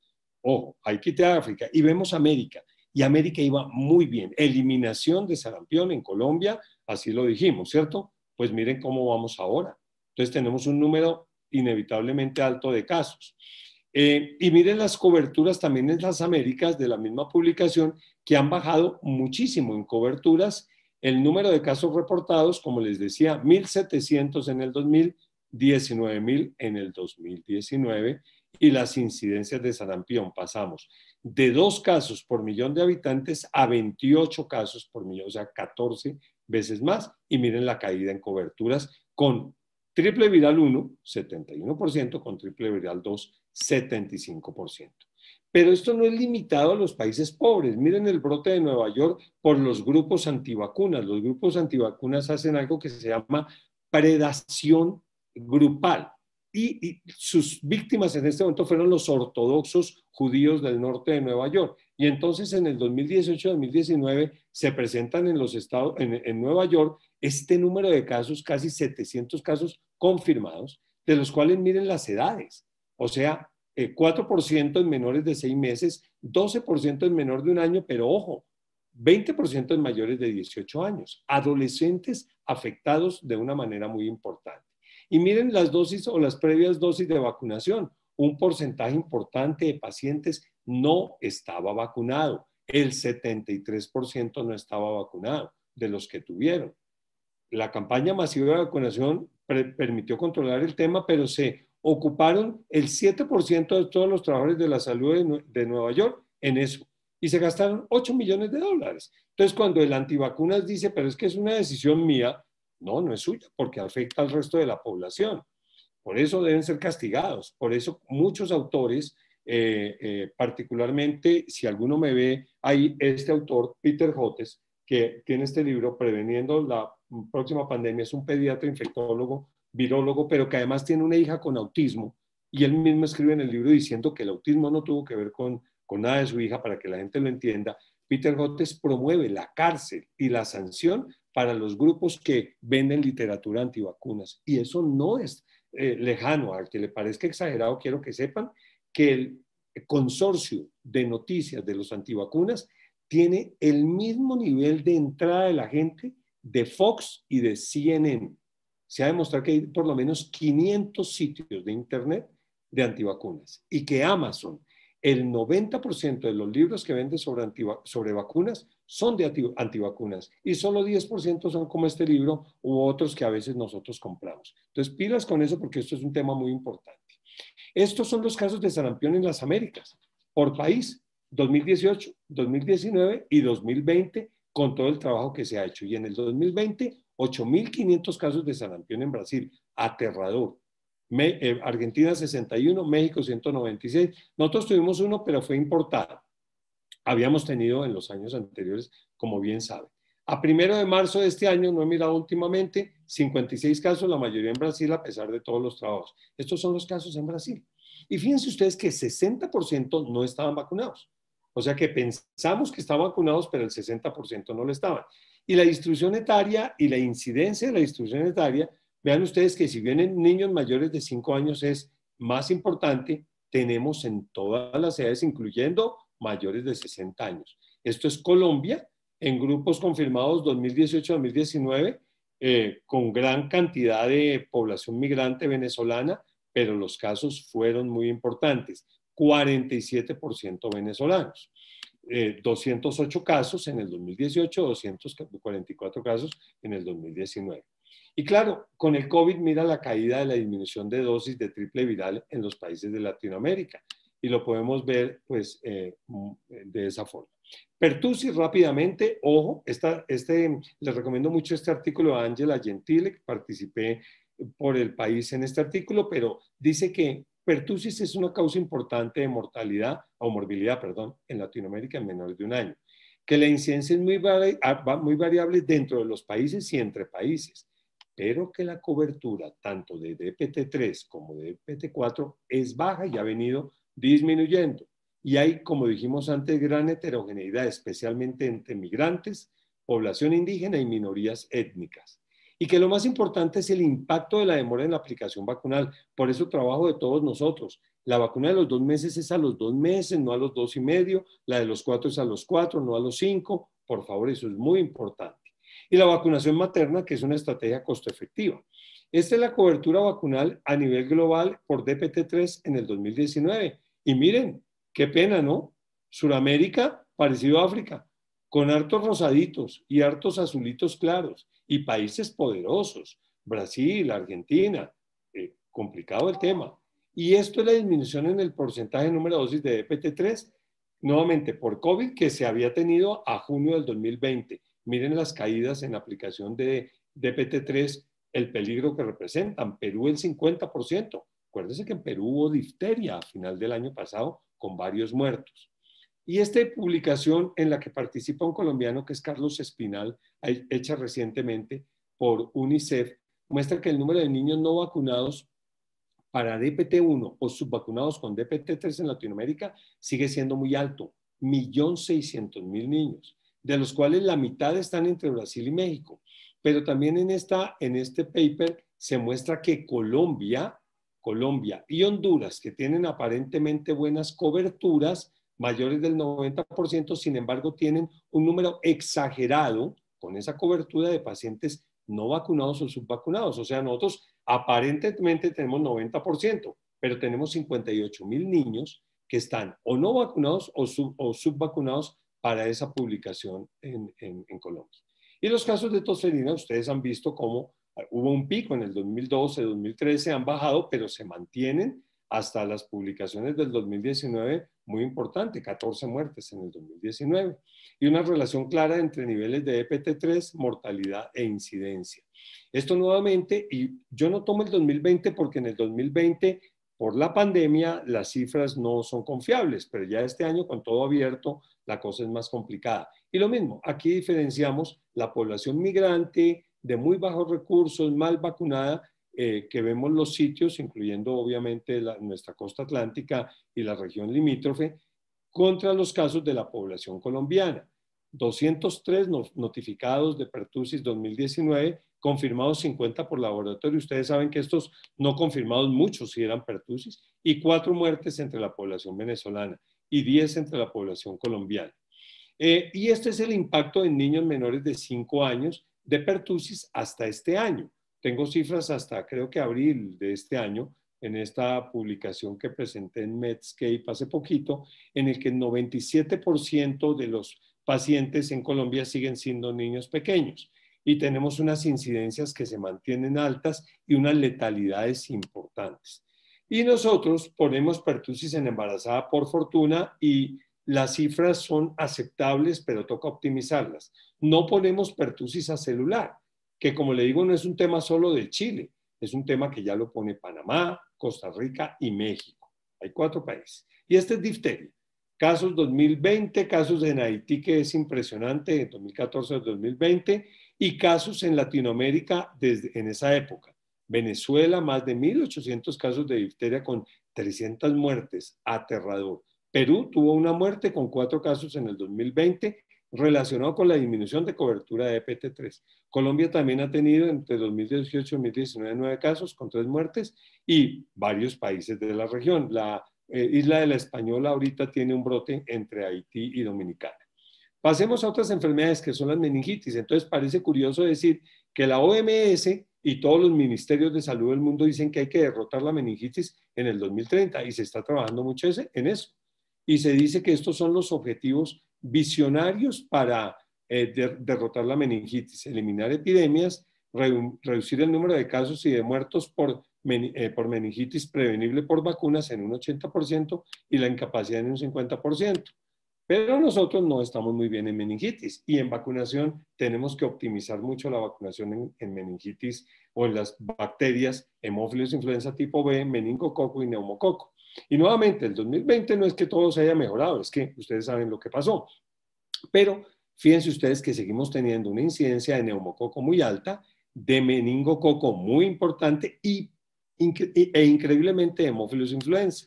Speaker 1: Ojo, ahí quité África y vemos América. Y América iba muy bien. Eliminación de sarampión en Colombia, así lo dijimos, ¿cierto? Pues miren cómo vamos ahora. Entonces tenemos un número inevitablemente alto de casos. Eh, y miren las coberturas también en las Américas de la misma publicación que han bajado muchísimo en coberturas. El número de casos reportados, como les decía, 1.700 en el 2000, 19.000 en el 2019 y las incidencias de sarampión pasamos de dos casos por millón de habitantes a 28 casos por millón, o sea, 14 veces más. Y miren la caída en coberturas con Triple viral 1, 71%, con triple viral 2, 75%. Pero esto no es limitado a los países pobres. Miren el brote de Nueva York por los grupos antivacunas. Los grupos antivacunas hacen algo que se llama predación grupal. Y, y, sus víctimas en este momento fueron los ortodoxos judíos del norte de Nueva York. Y entonces en el 2018-2019 se presentan en los estados, en, Nueva York, este número de casos, casi 700 casos confirmados, de los cuales miren las edades. O sea, 4% eh, en menores de seis meses, 12% en menor de un año, pero ojo, 20% en mayores de 18 años, adolescentes afectados de una manera muy importante. Y miren las dosis o las previas dosis de vacunación, un porcentaje importante de pacientes no estaba vacunado. El 73% no estaba vacunado de los que tuvieron. La campaña masiva de vacunación permitió controlar el tema, pero se ocuparon el 7% de todos los trabajadores de la salud de, Nueva York en eso y se gastaron 8 millones de dólares. Entonces, cuando el antivacunas dice, pero es que es una decisión mía, no, no es suya, porque afecta al resto de la población. Por eso deben ser castigados. Por eso muchos autores eh, eh, particularmente, si alguno me ve, hay este autor, Peter Hotes, que tiene este libro, Preveniendo la próxima pandemia, es un pediatra, infectólogo, virólogo, pero que además tiene una hija con autismo, y él mismo escribe en el libro diciendo que el autismo no tuvo que ver con, con nada de su hija, para que la gente lo entienda. Peter Hotes promueve la cárcel y la sanción para los grupos que venden literatura antivacunas, y eso no es eh, lejano, al que le parezca exagerado, quiero que sepan que el consorcio de noticias de los antivacunas tiene el mismo nivel de entrada de la gente de Fox y de CNN. Se ha demostrado que hay por lo menos 500 sitios de Internet de antivacunas y que Amazon, el 90% de los libros que vende sobre, sobre vacunas son de antivacunas y solo 10% son como este libro u otros que a veces nosotros compramos. Entonces, pilas con eso porque esto es un tema muy importante. Estos son los casos de sarampión en las Américas, por país, 2018, 2019 y 2020, con todo el trabajo que se ha hecho. Y en el 2020, 8.500 casos de sarampión en Brasil, aterrador. Eh, Argentina 61, México 196. Nosotros tuvimos uno, pero fue importado. Habíamos tenido en los años anteriores, como bien sabe a primero de marzo de este año, no he mirado últimamente, 56 casos, la mayoría en Brasil, a pesar de todos los trabajos. Estos son los casos en Brasil. Y fíjense ustedes que 60% no estaban vacunados. O sea que pensamos que estaban vacunados, pero el 60% no lo estaban. Y la distribución etaria y la incidencia de la distribución etaria, vean ustedes que si vienen niños mayores de 5 años es más importante, tenemos en todas las edades, incluyendo mayores de 60 años. Esto es Colombia, en grupos confirmados 2018-2019 eh, con gran cantidad de población migrante venezolana, pero los casos fueron muy importantes, 47% venezolanos. 208 eh, casos en el 2018, 244 casos en el 2019. Y claro, con el COVID mira la caída de la disminución de dosis de triple viral en los países de Latinoamérica y lo podemos ver pues eh, mm, de esa forma. Pertussis, rápidamente, ojo, esta, este, les recomiendo mucho este artículo a Angela Gentile, que participé por el país en este artículo, pero dice que Pertusis es una causa importante de mortalidad o morbilidad, perdón, en Latinoamérica en menores de un año, que la incidencia es muy, ah, muy variable dentro de los países y entre países, pero que la cobertura tanto de DPT3 como de DPT4 es baja y ha venido disminuyendo. Y hay, como dijimos antes, gran heterogeneidad, especialmente entre migrantes, población indígena y minorías étnicas. Y que lo más importante es el impacto de la demora en la aplicación vacunal. Por eso trabajo de todos nosotros. La vacuna de los dos meses es a los dos meses, no a los dos y medio. La de los cuatro es a los cuatro, no a los cinco. Por favor, eso es muy importante. Y la vacunación materna, que es una estrategia costo efectiva. Esta es la cobertura vacunal a nivel global por DPT-3 en el 2019. Y miren, Qué pena, ¿no? Suramérica, parecido a África, con hartos rosaditos y hartos azulitos claros y países poderosos, Brasil, Argentina, eh, complicado el tema. Y esto es la disminución en el porcentaje número de dosis de DPT-3, nuevamente por COVID, que se había tenido a junio del 2020. Miren las caídas en aplicación de DPT-3, el peligro que representan. Perú el 50%. Acuérdense que en Perú hubo difteria a final del año pasado con varios muertos. Y esta publicación en la que participa un colombiano que es Carlos Espinal, hecha recientemente por UNICEF, muestra que el número de niños no vacunados para DPT-1 o subvacunados con DPT-3 en Latinoamérica sigue siendo muy alto, 1.600.000 niños, de los cuales la mitad están entre Brasil y México. Pero también en, esta, en este paper se muestra que Colombia Colombia y Honduras, que tienen aparentemente buenas coberturas, mayores del 90%, sin embargo, tienen un número exagerado con esa cobertura de pacientes no vacunados o subvacunados. O sea, nosotros aparentemente tenemos 90%, pero tenemos 58 mil niños que están o no vacunados o, sub, o subvacunados para esa publicación en, Colombia. Y los casos de toserina, ustedes han visto cómo Hubo un pico en el 2012, 2013, han bajado, pero se mantienen hasta las publicaciones del 2019, muy importante, 14 muertes en el 2019, y una relación clara entre niveles de EPT3, mortalidad e incidencia. Esto nuevamente, y yo no tomo el 2020 porque en el 2020, por la pandemia, las cifras no son confiables, pero ya este año con todo abierto, la cosa es más complicada. Y lo mismo, aquí diferenciamos la población migrante, de muy bajos recursos, mal vacunada, eh, que vemos los sitios, incluyendo obviamente nuestra costa atlántica y la región limítrofe, contra los casos de la población colombiana. 203 notificados de pertusis 2019, confirmados 50 por laboratorio. Ustedes saben que estos no confirmados, muchos si eran pertusis, y cuatro muertes entre la población venezolana y 10 entre la población colombiana. Eh, y este es el impacto en niños menores de 5 años de pertusis hasta este año. Tengo cifras hasta creo que abril de este año en esta publicación que presenté en Medscape hace poquito, en el que el 97% de los pacientes en Colombia siguen siendo niños pequeños y tenemos unas incidencias que se mantienen altas y unas letalidades importantes. Y nosotros ponemos pertusis en embarazada por fortuna y las cifras son aceptables, pero toca optimizarlas. No ponemos pertusis a celular, que como le digo, no es un tema solo de Chile, es un tema que ya lo pone Panamá, Costa Rica y México. Hay cuatro países. Y este es difteria. Casos 2020, casos en Haití, que es impresionante, en 2014 2020, y casos en Latinoamérica desde, en esa época. Venezuela, más de 1.800 casos de difteria con 300 muertes, aterrador. Perú tuvo una muerte con cuatro casos en el 2020 relacionado con la disminución de cobertura de EPT3. Colombia también ha tenido entre 2018 y 2019 nueve casos con tres muertes y varios países de la región. La eh, isla de la Española ahorita tiene un brote entre Haití y Dominicana. Pasemos a otras enfermedades que son las meningitis. Entonces parece curioso decir que la OMS y todos los ministerios de salud del mundo dicen que hay que derrotar la meningitis en el 2030 y se está trabajando mucho en eso y se dice que estos son los objetivos visionarios para eh, derrotar la meningitis, eliminar epidemias, reducir el número de casos y de muertos por, eh, meningitis prevenible por vacunas en un 80% y la incapacidad en un 50%. Pero nosotros no estamos muy bien en meningitis y en vacunación tenemos que optimizar mucho la vacunación en, meningitis o en las bacterias hemófilos influenza tipo B, meningococo y neumococo. Y nuevamente, el 2020 no es que todo se haya mejorado, es que ustedes saben lo que pasó. Pero fíjense ustedes que seguimos teniendo una incidencia de neumococo muy alta, de meningococo muy importante y, e increíblemente de hemófilos influenza.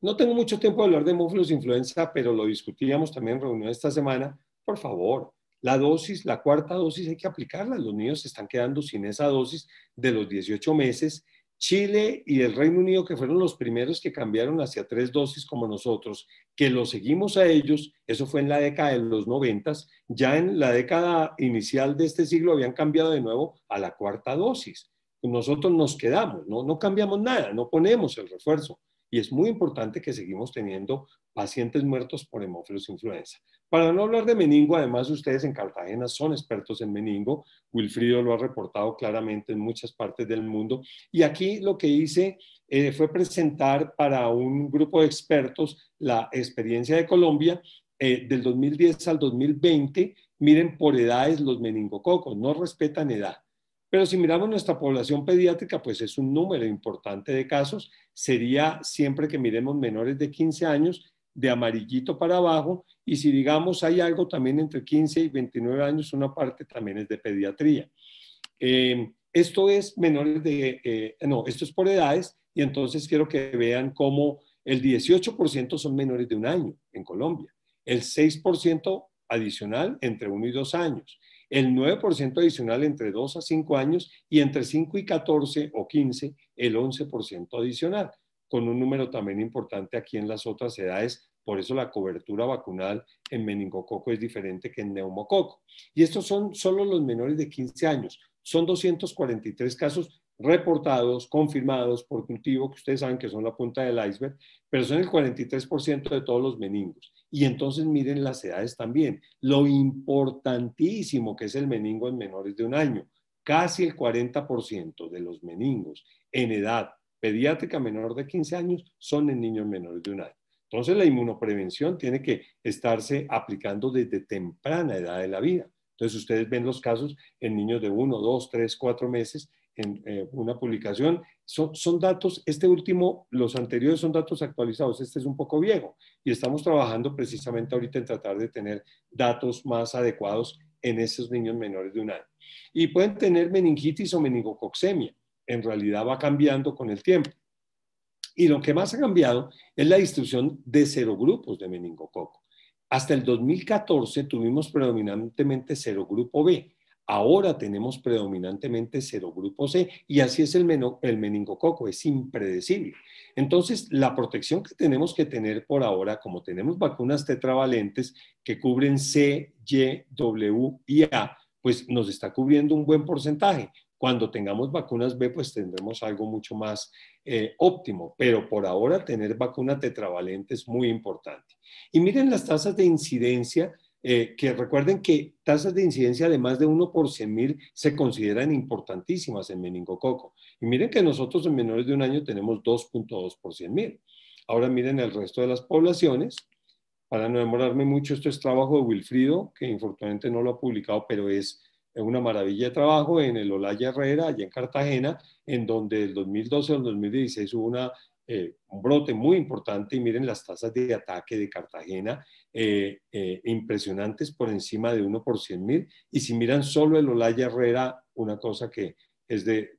Speaker 1: No tengo mucho tiempo de hablar de hemófilos influenza, pero lo discutíamos también en reunión esta semana. Por favor, la dosis, la cuarta dosis hay que aplicarla. Los niños se están quedando sin esa dosis de los 18 meses Chile y el Reino Unido, que fueron los primeros que cambiaron hacia tres dosis como nosotros, que lo seguimos a ellos, eso fue en la década de los noventas, ya en la década inicial de este siglo habían cambiado de nuevo a la cuarta dosis. Nosotros nos quedamos, no, no cambiamos nada, no ponemos el refuerzo y es muy importante que seguimos teniendo pacientes muertos por hemófilos influenza. Para no hablar de meningo, además ustedes en Cartagena son expertos en meningo, Wilfrido lo ha reportado claramente en muchas partes del mundo, y aquí lo que hice eh, fue presentar para un grupo de expertos la experiencia de Colombia eh, del 2010 al 2020, miren por edades los meningococos, no respetan edad. Pero si miramos nuestra población pediátrica, pues es un número importante de casos. Sería siempre que miremos menores de 15 años, de amarillito para abajo, y si digamos hay algo también entre 15 y 29 años, una parte también es de pediatría. Em, esto es menores de, eh, no, esto es por edades, y entonces quiero que vean cómo el 18% son menores de un año en Colombia, el 6% adicional entre uno y dos años, el 9% adicional entre 2 a 5 años y entre 5 y 14 o 15 el 11% adicional, con un número también importante aquí en las otras edades. Por eso la cobertura vacunal en meningococo es diferente que en neumococo. Y estos son solo los menores de 15 años. Son 243 casos reportados, confirmados por cultivo, que ustedes saben que son la punta del iceberg, pero son el 43% de todos los meningos. Y entonces miren las edades también, lo importantísimo que es el meningo en menores de un año. Casi el 40% de los meningos en edad pediátrica menor de 15 años son en niños menores de un año. Entonces la inmunoprevención tiene que estarse aplicando desde temprana edad de la vida. Entonces ustedes ven los casos en niños de 1, 2, 3, 4 meses en eh, una publicación. Son, datos, este último, los anteriores son datos actualizados, este es un poco viejo y estamos trabajando precisamente ahorita en tratar de tener datos más adecuados en esos niños menores de un año. Y pueden tener meningitis o meningococcemia, en realidad va cambiando con el tiempo. Y lo que más ha cambiado es la distribución de cero grupos de meningococo. Hasta el 2014 tuvimos predominantemente cero grupo B, Ahora tenemos predominantemente cero grupo C y así es el, el meningococo, es impredecible. Entonces, la protección que tenemos que tener por ahora, como tenemos vacunas tetravalentes que cubren C, Y, W y A, pues nos está cubriendo un buen porcentaje. Cuando tengamos vacunas B, pues tendremos algo mucho más eh, óptimo, pero por ahora tener vacuna tetravalente es muy importante. Y miren las tasas de incidencia eh, que recuerden que tasas de incidencia de más de 1 por 100 mil se consideran importantísimas en meningococo. Y miren que nosotros en menores de un año tenemos 2.2 por 100 mil. Ahora miren el resto de las poblaciones. Para no demorarme mucho, esto es trabajo de Wilfrido, que infortunadamente no lo ha publicado, pero es una maravilla de trabajo en el Olaya Herrera, allá en Cartagena, en donde del 2012 al 2016 hubo una, eh, un brote muy importante y miren las tasas de ataque de Cartagena eh, eh, impresionantes por encima de uno por cien mil. Y si miran solo el Olaya Herrera, una cosa que es de,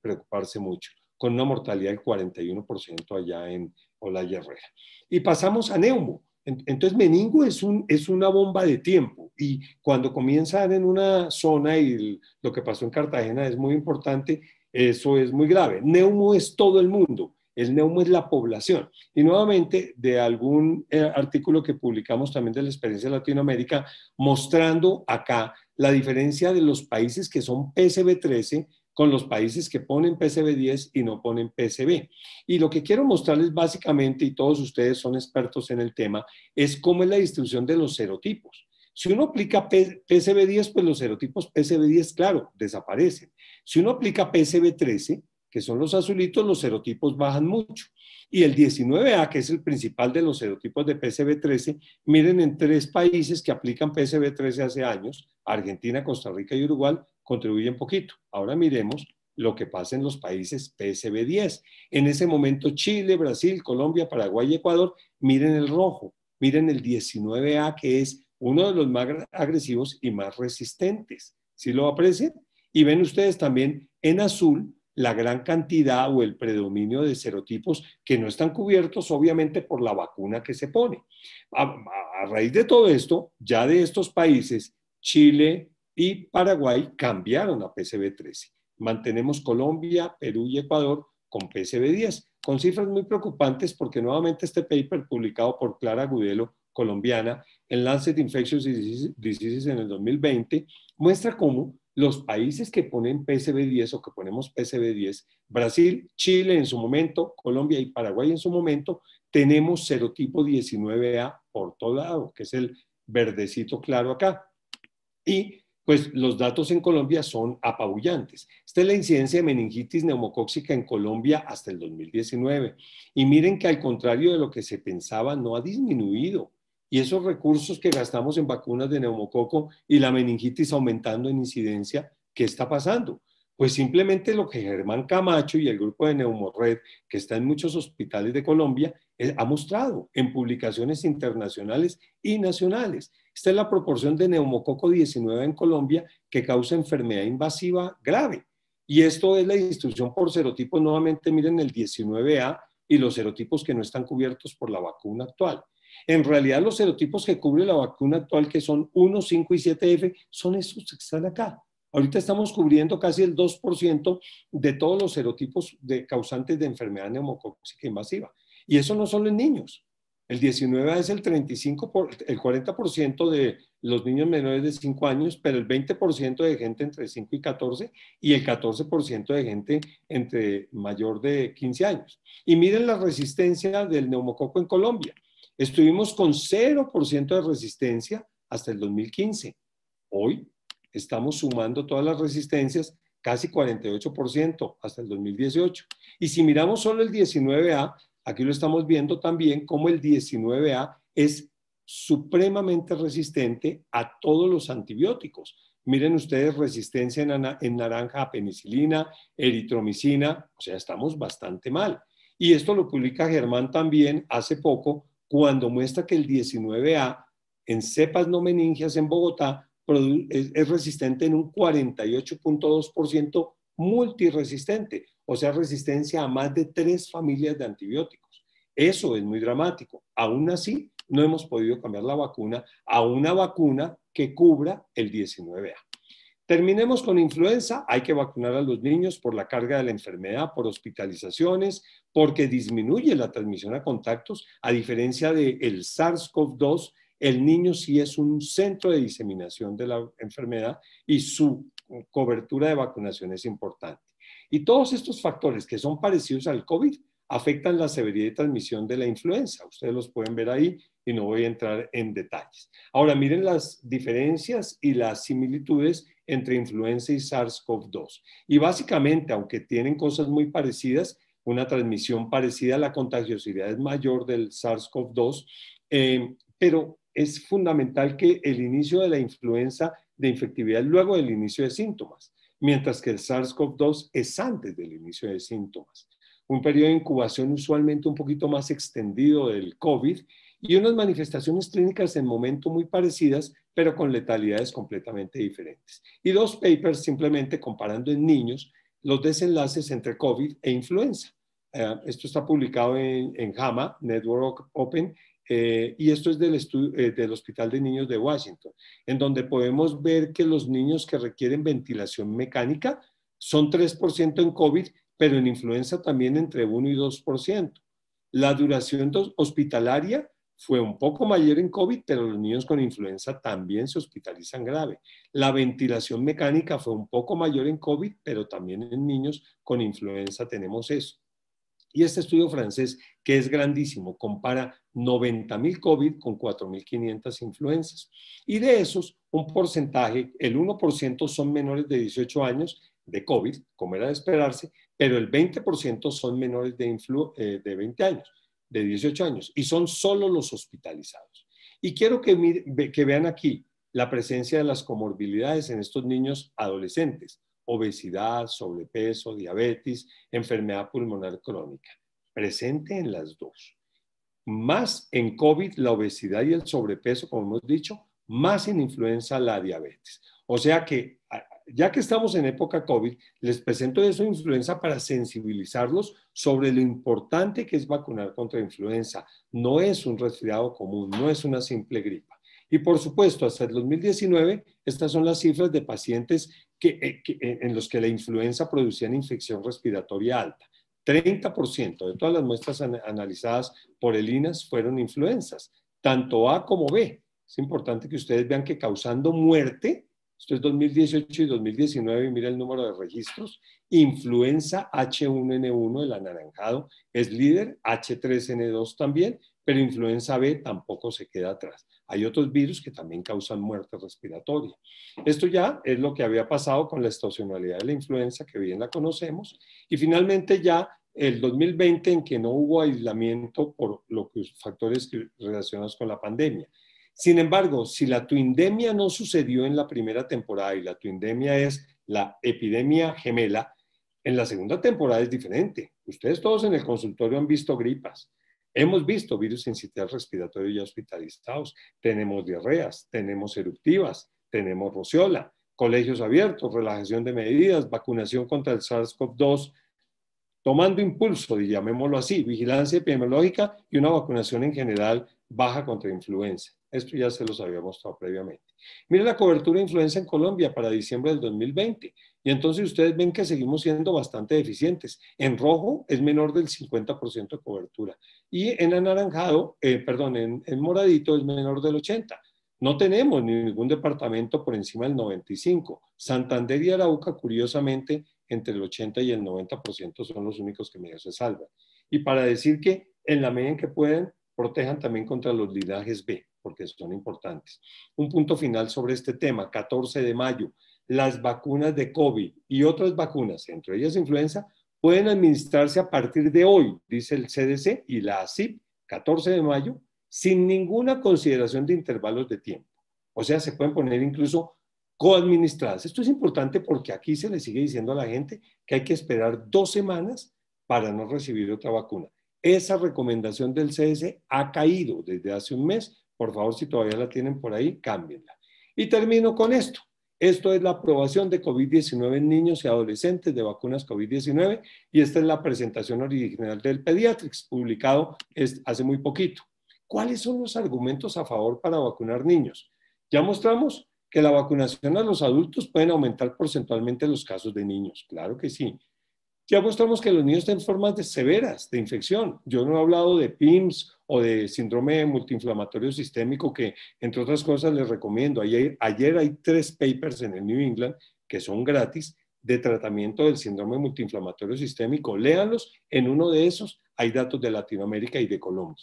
Speaker 1: preocuparse mucho, con una mortalidad del 41% allá en Olaya Herrera. Y pasamos a Neumo. Entonces, meningo es, un, es una bomba de tiempo y cuando comienzan en una zona y lo que pasó en Cartagena es muy importante, eso es muy grave. Neumo es todo el mundo el neumo es la población. Y nuevamente, de algún eh, artículo que publicamos también de la experiencia de Latinoamérica, mostrando acá la diferencia de los países que son PSB 13 con los países que ponen PCB 10 y no ponen PSB, Y lo que quiero mostrarles básicamente, y todos ustedes son expertos en el tema, es cómo es la distribución de los serotipos. Si uno aplica PCB 10, pues los serotipos PSB 10, claro, desaparecen. Si uno aplica PSB 13, que son los azulitos, los serotipos bajan mucho. Y el 19A, que es el principal de los serotipos de psb 13 miren en tres países que aplican PCB13 hace años, Argentina, Costa Rica y Uruguay, contribuyen poquito. Ahora miremos lo que pasa en los países psb 10 En ese momento Chile, Brasil, Colombia, Paraguay y Ecuador, miren el rojo, miren el 19A, que es uno de los más agresivos y más resistentes. ¿Sí lo aprecian? Y ven ustedes también en azul la gran cantidad o el predominio de serotipos que no están cubiertos obviamente por la vacuna que se pone. A, raíz de todo esto, ya de estos países, Chile y Paraguay cambiaron a PCB13. Mantenemos Colombia, Perú y Ecuador con PCB10, con cifras muy preocupantes porque nuevamente este paper publicado por Clara Gudelo, colombiana, en Lancet Infectious Diseases en el 2020, muestra cómo los países que ponen psb 10 o que ponemos psb 10 Brasil, Chile en su momento, Colombia y Paraguay en su momento, tenemos serotipo 19A por todo lado, que es el verdecito claro acá. Y pues los datos en Colombia son apabullantes. Esta es la incidencia de meningitis neumocóxica en Colombia hasta el 2019. Y miren que al contrario de lo que se pensaba, no ha disminuido y esos recursos que gastamos en vacunas de neumococo y la meningitis aumentando en incidencia, ¿qué está pasando? Pues simplemente lo que Germán Camacho y el grupo de Neumorred, que está en muchos hospitales de Colombia, eh, ha mostrado en publicaciones internacionales y nacionales. Esta es la proporción de neumococo 19 en Colombia que causa enfermedad invasiva grave. Y esto es la distribución por serotipos. Nuevamente miren el 19A y los serotipos que no están cubiertos por la vacuna actual. En realidad los serotipos que cubre la vacuna actual, que son 1, 5 y 7F, son esos que están acá. Ahorita estamos cubriendo casi el 2% de todos los serotipos de causantes de enfermedad neumocóxica invasiva. Y eso no solo en niños. El 19 es el 35 el 40% de los niños menores de 5 años, pero el 20% de gente entre 5 y 14 y el 14% de gente entre mayor de 15 años. Y miren la resistencia del neumococo en Colombia. Estuvimos con 0% de resistencia hasta el 2015. Hoy estamos sumando todas las resistencias, casi 48% hasta el 2018. Y si miramos solo el 19A, aquí lo estamos viendo también como el 19A es supremamente resistente a todos los antibióticos. Miren ustedes, resistencia en, naranja a penicilina, eritromicina, o sea, estamos bastante mal. Y esto lo publica Germán también hace poco cuando muestra que el 19A en cepas no meningias en Bogotá es resistente en un 48.2% multiresistente, o sea, resistencia a más de tres familias de antibióticos. Eso es muy dramático. Aún así, no hemos podido cambiar la vacuna a una vacuna que cubra el 19A. Terminemos con influenza. Hay que vacunar a los niños por la carga de la enfermedad, por hospitalizaciones, porque disminuye la transmisión a contactos. A diferencia del el SARS-CoV-2, el niño sí es un centro de diseminación de la enfermedad y su cobertura de vacunación es importante. Y todos estos factores que son parecidos al COVID afectan la severidad de transmisión de la influenza. Ustedes los pueden ver ahí y no voy a entrar en detalles. Ahora miren las diferencias y las similitudes entre influenza y SARS-CoV-2. Y básicamente, aunque tienen cosas muy parecidas, una transmisión parecida, la contagiosidad es mayor del SARS-CoV-2, eh, pero es fundamental que el inicio de la influenza de infectividad luego del inicio de síntomas, mientras que el SARS-CoV-2 es antes del inicio de síntomas. Un periodo de incubación usualmente un poquito más extendido del COVID y unas manifestaciones clínicas en momento muy parecidas, pero con letalidades completamente diferentes. Y dos papers simplemente comparando en niños los desenlaces entre COVID e influenza. Eh, esto está publicado en, JAMA, Network Open, eh, y esto es del, estudio eh, del Hospital de Niños de Washington, en donde podemos ver que los niños que requieren ventilación mecánica son 3% en COVID, pero en influenza también entre 1 y 2%. La duración hospitalaria fue un poco mayor en COVID, pero los niños con influenza también se hospitalizan grave. La ventilación mecánica fue un poco mayor en COVID, pero también en niños con influenza tenemos eso. Y este estudio francés, que es grandísimo, compara 90.000 COVID con 4.500 influencias. Y de esos, un porcentaje, el 1% son menores de 18 años de COVID, como era de esperarse, pero el 20% son menores de, eh, de 20 años de 18 años y son solo los hospitalizados. Y quiero que, vean aquí la presencia de las comorbilidades en estos niños adolescentes, obesidad, sobrepeso, diabetes, enfermedad pulmonar crónica, presente en las dos. Más en COVID la obesidad y el sobrepeso, como hemos dicho, más en influenza la diabetes. O sea que ya que estamos en época COVID, les presento eso esa influenza para sensibilizarlos sobre lo importante que es vacunar contra influenza. No es un resfriado común, no es una simple gripa. Y por supuesto, hasta el 2019, estas son las cifras de pacientes que, eh, eh, en los que la influenza producía una infección respiratoria alta. 30% de todas las muestras analizadas por el INAS fueron influenzas, tanto A como B. Es importante que ustedes vean que causando muerte, esto es 2018 y 2019, mira el número de registros, influenza H1N1, el anaranjado, es líder, H3N2 también, pero influenza B tampoco se queda atrás. Hay otros virus que también causan muerte respiratoria. Esto ya es lo que había pasado con la estacionalidad de la influenza, que bien la conocemos, y finalmente ya el 2020 en que no hubo aislamiento por los factores relacionados con la pandemia. Sin embargo, si la tuindemia no sucedió en la primera temporada y la tuindemia es la epidemia gemela, en la segunda temporada es diferente. Ustedes todos en el consultorio han visto gripas, hemos visto virus incital respiratorio y hospitalizados, tenemos diarreas, tenemos eruptivas, tenemos rociola, colegios abiertos, relajación de medidas, vacunación contra el SARS-CoV-2, tomando impulso, y llamémoslo así, vigilancia epidemiológica y una vacunación en general baja contra influenza. Esto ya se los había mostrado previamente. Mira la cobertura de influenza en Colombia para diciembre del 2020. Y entonces ustedes ven que seguimos siendo bastante deficientes. En rojo es menor del 50% de cobertura. Y en anaranjado, eh, perdón, en, en moradito es menor del 80%. No tenemos ningún departamento por encima del 95%. Santander y Arauca, curiosamente, entre el 80 y el 90% son los únicos que medio se salvan. Y para decir que en la medida en que pueden, protejan también contra los linajes B porque son importantes. Un punto final sobre este tema, 14 de mayo, las vacunas de COVID y otras vacunas, entre ellas influenza, pueden administrarse a partir de hoy, dice el CDC y la asip 14 de mayo, sin ninguna consideración de intervalos de tiempo. O sea, se pueden poner incluso coadministradas. Esto es importante porque aquí se le sigue diciendo a la gente que hay que esperar dos semanas para no recibir otra vacuna. Esa recomendación del CDC ha caído desde hace un mes por favor, si todavía la tienen por ahí, cámbienla. Y termino con esto. Esto es la aprobación de COVID-19 en niños y adolescentes de vacunas COVID-19 y esta es la presentación original del Pediatrics, publicado hace muy poquito. ¿Cuáles son los argumentos a favor para vacunar niños? Ya mostramos que la vacunación a los adultos puede aumentar porcentualmente los casos de niños, claro que sí, ya mostramos que los niños tienen formas severas de infección. Yo no he hablado de PIMS o de síndrome multiinflamatorio sistémico que, entre otras cosas, les recomiendo. Ayer, ayer hay tres papers en el New England que son gratis de tratamiento del síndrome multiinflamatorio sistémico. Léanlos, en uno de esos hay datos de Latinoamérica y de Colombia.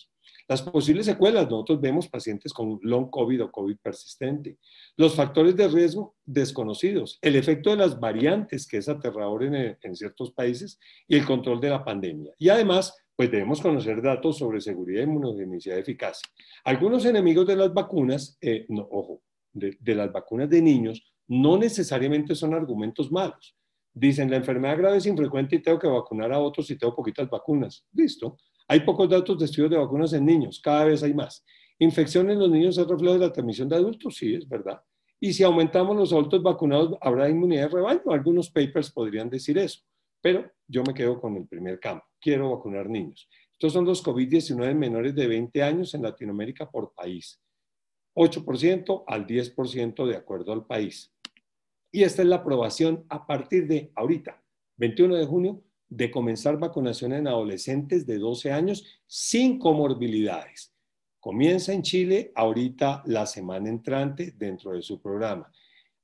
Speaker 1: Las posibles secuelas, nosotros vemos pacientes con long COVID o COVID persistente. Los factores de riesgo desconocidos, el efecto de las variantes, que es aterrador en, eh, ciertos países, y el control de la pandemia. Y además, pues debemos conocer datos sobre seguridad, inmunogenicidad eficacia. Algunos enemigos de las vacunas, eh, ojo, de, de las vacunas de niños, no necesariamente son argumentos malos. Dicen, la enfermedad grave es infrecuente y tengo que vacunar a otros y tengo poquitas vacunas. Listo. Hay pocos datos de estudios de vacunas en niños, cada vez hay más. ¿Infecciones en los niños es reflejo de la transmisión de adultos, sí, es verdad. Y si aumentamos los adultos vacunados, habrá inmunidad de rebaño. Algunos papers podrían decir eso, pero yo me quedo con el primer campo. Quiero vacunar niños. Estos son los COVID-19 menores de 20 años en Latinoamérica por país. 8% al 10% de acuerdo al país. Y esta es la aprobación a partir de ahorita, 21 de junio, de comenzar vacunación en adolescentes de 12 años sin comorbilidades. Comienza en Chile ahorita la semana entrante dentro de su programa.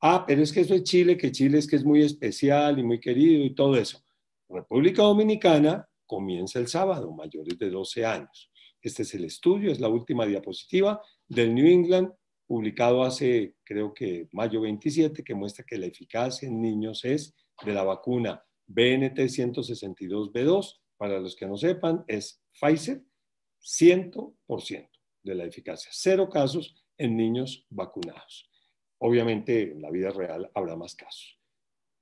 Speaker 1: Ah, pero es que eso es Chile, que Chile es que es muy especial y muy querido y todo eso. República Dominicana comienza el sábado, mayores de 12 años. Este es el estudio, es la última diapositiva del New England, publicado hace creo que mayo 27, que muestra que la eficacia en niños es de la vacuna BNT 162B2, para los que no sepan, es Pfizer 100% de la eficacia. Cero casos en niños vacunados. Obviamente en la vida real habrá más casos.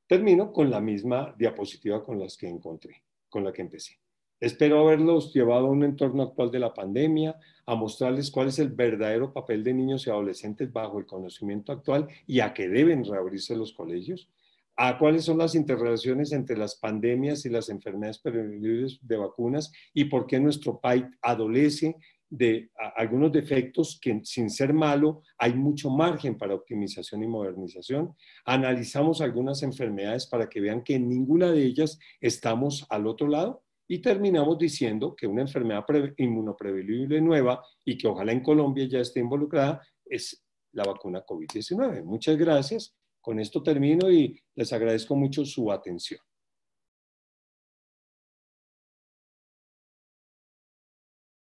Speaker 1: Termino con la misma diapositiva con las que encontré, con la que empecé. Espero haberlos llevado a un entorno actual de la pandemia, a mostrarles cuál es el verdadero papel de niños y adolescentes bajo el conocimiento actual y a que deben reabrirse los colegios a cuáles son las interrelaciones entre las pandemias y las enfermedades prevenibles de vacunas y por qué nuestro país adolece de algunos defectos que sin ser malo hay mucho margen para optimización y modernización. Analizamos algunas enfermedades para que vean que en ninguna de ellas estamos al otro lado y terminamos diciendo que una enfermedad inmunoprevenible nueva y que ojalá en Colombia ya esté involucrada es la vacuna COVID-19. Muchas gracias con esto termino y les agradezco mucho su atención.